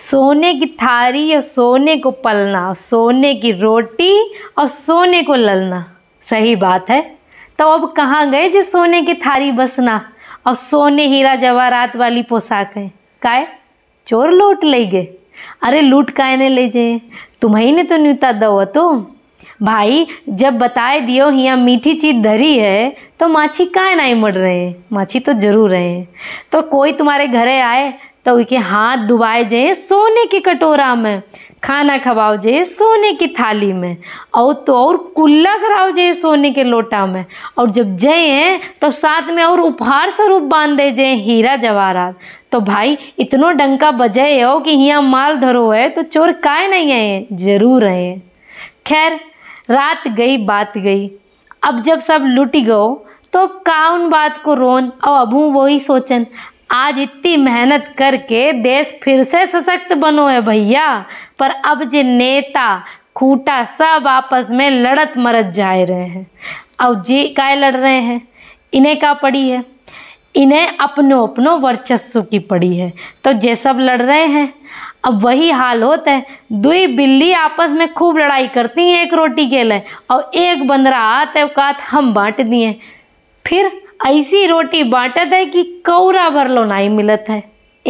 सोने की थारी और सोने को पलना सोने की रोटी और सोने को ललना सही बात है तो अब कहाँ गए जिस सोने की थारी बसना और सोने हीरा जवाहरात वाली है काय चोर लूट ले गए अरे लूट काय ने ले जाए तुम्हें ने तो न्यूता दो तो भाई जब बताए दियो हिया मीठी चीज धरी है तो माछी काय नहीं मर रहे हैं माछी तो जरूर रहे हैं तो कोई तुम्हारे घरे आए तो उनके हाथ दुबाए जाए सोने के कटोरा में खाना खवाओ जाए सोने की थाली में और तो और कुल्ला कराओ जाए सोने के लोटा में और जब जाए तो साथ में और उपहार स्वरूप बांध दे जाए हीरा जवाहरात तो भाई इतनो डंका बजे हो कि यहाँ माल धरो है तो चोर काय नहीं आए जरूर आए खैर रात गई बात गई अब जब सब लुट गो तो काउन का उन बात को रोन और अबू वही सोचन आज इतनी मेहनत करके देश फिर से सशक्त बनो है भैया पर अब जे नेता खूटा सब आपस में लड़त मरत जा रहे हैं और जे काय लड़ रहे हैं इन्हें का पड़ी है इन्हें अपनो अपनो वर्चस्व की पड़ी है तो जे सब लड़ रहे हैं अब वही हाल होता है दुई बिल्ली आपस में खूब लड़ाई करती हैं एक रोटी के लिए और एक बंदरा आता है हम बांट दिए फिर ऐसी रोटी बांटत है कि कौरा भर लो नाई मिलत है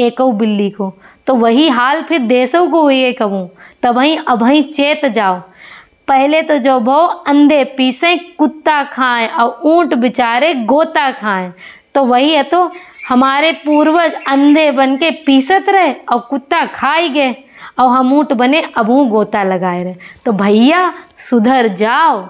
एक बिल्ली को तो वही हाल फिर देशों को हुई है कहूँ अब अभई चेत जाओ पहले तो जो भो अंधे पीसें कुत्ता खाएं और ऊँट बेचारे गोता खाएं तो वही है तो हमारे पूर्वज अंधे बन के पीसत रहे और कुत्ता खाई गए और हम ऊँट बने अबू गोता लगाए रहे तो भैया सुधर जाओ